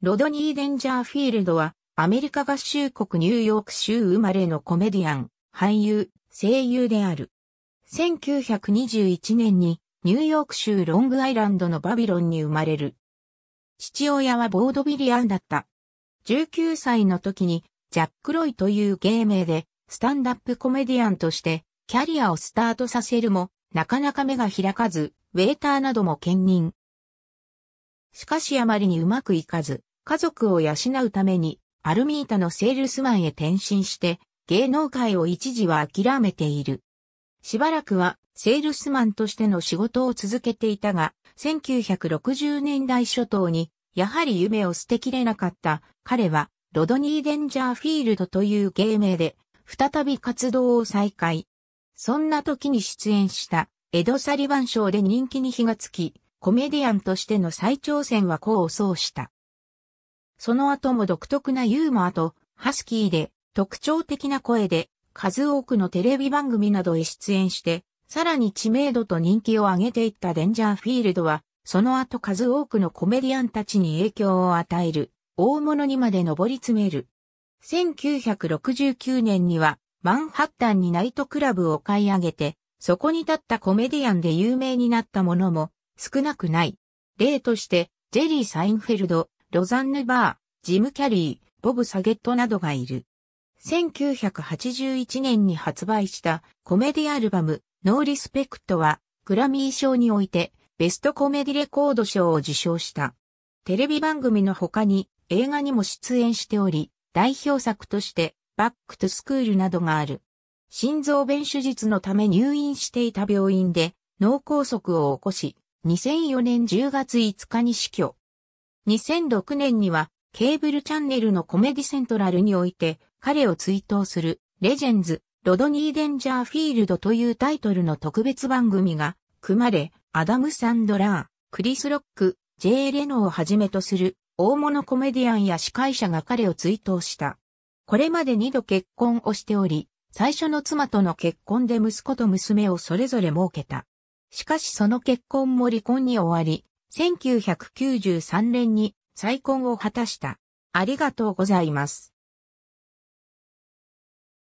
ロドニー・デンジャーフィールドは、アメリカ合衆国ニューヨーク州生まれのコメディアン、俳優、声優である。1921年に、ニューヨーク州ロングアイランドのバビロンに生まれる。父親はボードビリアンだった。19歳の時に、ジャック・ロイという芸名で、スタンダップコメディアンとして、キャリアをスタートさせるも、なかなか目が開かず、ウェーターなども兼任。しかしあまりにうまくいかず、家族を養うために、アルミータのセールスマンへ転身して、芸能界を一時は諦めている。しばらくは、セールスマンとしての仕事を続けていたが、1960年代初頭に、やはり夢を捨てきれなかった彼は、ロドニー・デンジャーフィールドという芸名で、再び活動を再開。そんな時に出演した、エド・サリバン賞で人気に火がつき、コメディアンとしての再挑戦は功を奏した。その後も独特なユーモアと、ハスキーで特徴的な声で、数多くのテレビ番組などへ出演して、さらに知名度と人気を上げていったデンジャーフィールドは、その後数多くのコメディアンたちに影響を与える、大物にまで上り詰める。1969年には、マンハッタンにナイトクラブを買い上げて、そこに立ったコメディアンで有名になったものも少なくない。例として、ジェリー・サインフェルド、ロザンヌ・バー、ジム・キャリー、ボブ・サゲットなどがいる。1981年に発売したコメディアルバム、ノーリスペクトは、グラミー賞において、ベストコメディレコード賞を受賞した。テレビ番組の他に、映画にも出演しており、代表作として、バックトゥスクールなどがある。心臓弁手術のため入院していた病院で脳梗塞を起こし、2004年10月5日に死去。2006年にはケーブルチャンネルのコメディセントラルにおいて彼を追悼するレジェンズ、ロドニー・デンジャーフィールドというタイトルの特別番組が組まれ、アダム・サンドラー、クリス・ロック、J・ レノをはじめとする大物コメディアンや司会者が彼を追悼した。これまで2度結婚をしており、最初の妻との結婚で息子と娘をそれぞれ設けた。しかしその結婚も離婚に終わり、1993年に再婚を果たした。ありがとうございます。